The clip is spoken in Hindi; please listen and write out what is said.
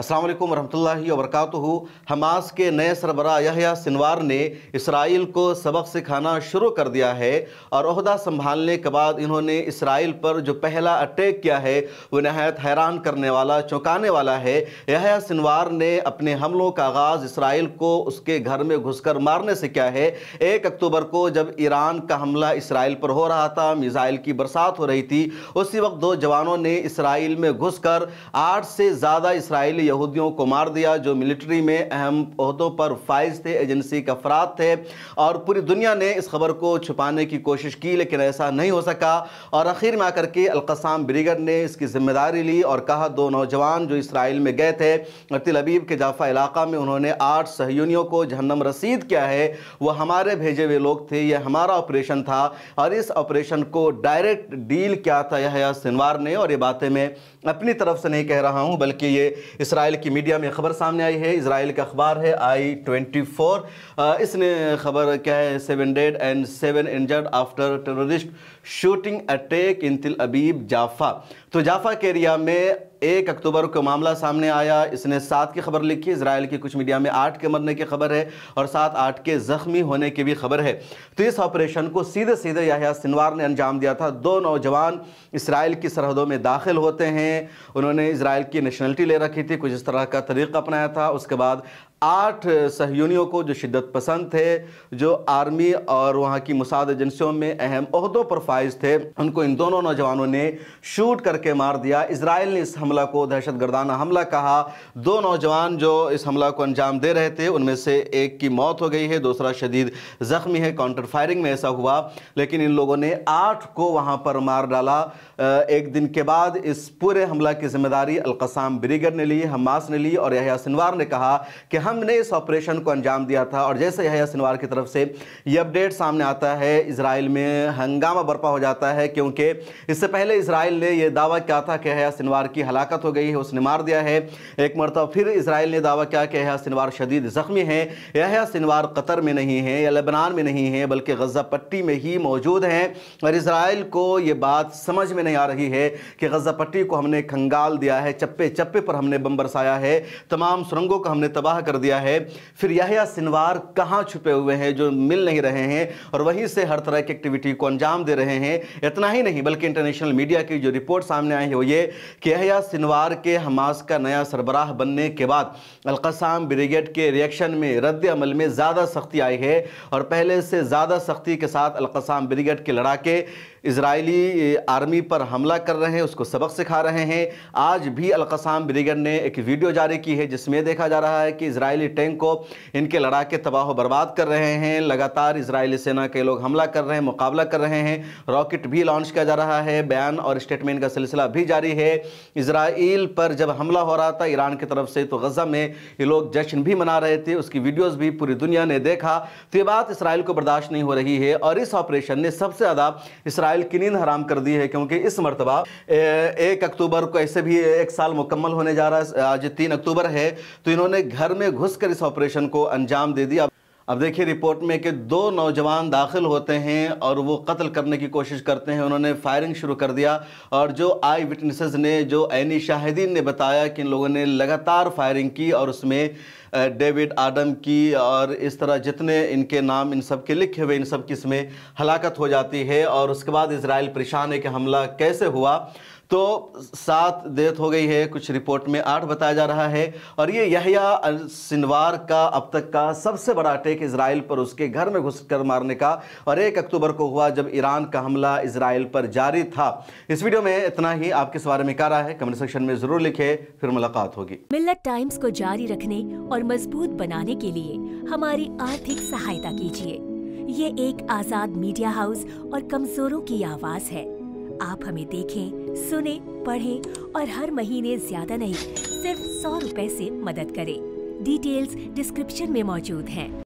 असलम वरहमल वरक हमास के नए सरबरा यहया सिनवार ने इसराइल को सबक सिखाना शुरू कर दिया है और अहदा संभालने के बाद इन्होंने इसराइल पर जो पहला अटैक किया है वो नहायत हैरान करने वाला चौंकाने वाला है यहया सिनवार ने अपने हमलों का आगाज़ इसराइल को उसके घर में घुसकर मारने से किया है एक अक्टूबर को जब ईरान का हमला इसराइल पर हो रहा था मिज़ाइल की बरसात हो रही थी उसी वक्त दो जवानों ने इसराइल में घुस आठ से ज़्यादा इसराइली यहूदियों को मार दिया जो मिलिट्री में अहम अहदों पर फाइज थे एजेंसी के अफराद थे और पूरी दुनिया ने इस खबर को छुपाने की कोशिश की लेकिन ऐसा नहीं हो सका और आखिर में आकर के अलकसाम ब्रिगेड ने इसकी जिम्मेदारी ली और कहा दो नौजवान जो इसराइल में गए थे तिल अबीब के जाफा इलाका में उन्होंने आठ सहयोनियों को जहन्नम रसीद किया है वह हमारे भेजे हुए लोग थे यह हमारा ऑपरेशन था और इस ऑपरेशन को डायरेक्ट डील किया था यह सिनवार ने और ये बातें मैं अपनी तरफ से नहीं कह रहा हूँ बल्कि ये इस इसराइल की मीडिया में खबर सामने आई है इसराइल का अखबार है आई ट्वेंटी फोर इसने खबर क्या है seven dead and seven injured after terrorist shooting attack in Tel Aviv जाफा तो जाफा के एरिया में एक अक्टूबर को मामला सामने आया इसने सात की खबर लिखी इसराइल की कुछ मीडिया में आठ के मरने की खबर है और सात आठ के जख्मी होने की भी खबर है तो इस ऑपरेशन को सीधे सीधे याहिया सिनवार ने अंजाम दिया था दो नौजवान इसराइल की सरहदों में दाखिल होते हैं उन्होंने इसराइल की नेशनलिटी ले रखी थी कुछ इस तरह का तरीका अपनाया था उसके बाद आठ सहयोगियों को जो शिद्दत पसंद थे जो आर्मी और वहाँ की मुसाद एजेंसियों में अहम अहदों पर फाइज थे उनको इन दोनों नौजवानों ने शूट करके मार दिया इसराइल ने इस हमला को दहशत गर्दाना हमला कहा दो नौजवान जो इस हमला को अंजाम दे रहे थे उनमें से एक की मौत हो गई है दूसरा शदीद ज़ख्मी है काउंटर फायरिंग में ऐसा हुआ लेकिन इन लोगों ने आठ को वहाँ पर मार डाला एक दिन के बाद इस पूरे हमला की जिम्मेदारी अलकसाम ब्रिगेड ने ली हमास ने ली और यहाँ सिनवार ने कहा कि हमने इस ऑपरेशन को अंजाम दिया था और जैसे यह शनिवार की तरफ से ये अपडेट सामने आता है इसराइल में हंगामा बर्पा हो जाता है क्योंकि इससे पहले इसराइल ने यह दावा किया था कि हया शनिवार की हलाकत हो गई है उसने मार दिया है एक मरतब फिर इसराइल ने दावा किया कि हया शनिवार शदीद ज़ख्मी है यह शनिवार कतर में नहीं है या लेबनान में नहीं है बल्कि गजा पट्टी में ही मौजूद हैं और इसराइल को ये बात समझ में नहीं आ रही है कि गजा पट्टी को हमने खंगाल दिया है चप्पे चप्पे पर हमने बम बरसाया है तमाम सुरंगों को हमने तबाह कर दिया है फिर यह सिनवार कहाँ छुपे हुए हैं जो मिल नहीं रहे हैं और वहीं से हर तरह की एक्टिविटी को अंजाम दे रहे हैं इतना ही नहीं बल्कि इंटरनेशनल मीडिया की जो रिपोर्ट सामने आई है वो ये कि यह सिनवार के हमास का नया सरबराह बनने के बाद अलकसाम ब्रिगेड के रिएक्शन में रद्द अमल में ज़्यादा सख्ती आई है और पहले से ज़्यादा सख्ती के साथ अलकसाम ब्रिगेड के लड़ाके इसराइली आर्मी पर हमला कर रहे हैं उसको सबक सिखा रहे हैं आज भी अलकसाम ब्रिगेड ने एक वीडियो जारी की है जिसमें देखा जा रहा है कि इसराइल इसराइली टैंक को इनके लड़ाके तबाह बर्बाद कर रहे हैं लगातार इसराइली सेना के लोग हमला कर रहे हैं मुकाबला कर रहे हैं रॉकेट भी लॉन्च किया जा रहा है बयान और स्टेटमेंट का सिलसिला भी जारी है इसराइल पर जब हमला हो रहा था ईरान की तरफ से तो गज़ा में ये लोग जश्न भी मना रहे थे उसकी वीडियोज़ भी पूरी दुनिया ने देखा तो ये बात इसराइल को बर्दाश्त नहीं हो रही है और इस ऑपरेशन ने सबसे ज़्यादा इसराइल की नींद हराम कर दी है क्योंकि इस मरतबा एक अक्टूबर को ऐसे भी एक साल मुकम्मल होने जा रहा है आज तीन अक्टूबर है तो इन्होंने घर में घुसकर इस ऑपरेशन को अंजाम दे दिया अब देखिए रिपोर्ट में कि दो नौजवान दाखिल होते हैं और वो कत्ल करने की कोशिश करते हैं उन्होंने फायरिंग शुरू कर दिया और जो आई विटनेसेस ने जो ऐनी शाहिदीन ने बताया कि इन लोगों ने लगातार फायरिंग की और उसमें डेविड आडम की और इस तरह जितने इनके नाम इन सब के लिखे हुए इन सब की इसमें हलाकत हो जाती है और उसके बाद इसराइल परेशान है कि हमला कैसे हुआ तो सात डेथ हो गई है कुछ रिपोर्ट में आठ बताया जा रहा है और ये यहया सिनवार का अब तक का सबसे बड़ा अटैक इसराइल पर उसके घर में घुसकर मारने का और एक अक्टूबर को हुआ जब ईरान का हमला इसराइल पर जारी था इस वीडियो में इतना ही आपके इस बारे में क्या रहा है कमेंट सेक्शन में जरूर लिखे फिर मुलाकात होगी मिल्ल टाइम्स को जारी रखने और और मजबूत बनाने के लिए हमारी आर्थिक सहायता कीजिए ये एक आजाद मीडिया हाउस और कमजोरों की आवाज है आप हमें देखें सुने पढ़ें और हर महीने ज्यादा नहीं सिर्फ सौ रुपए से मदद करें डिटेल्स डिस्क्रिप्शन में मौजूद हैं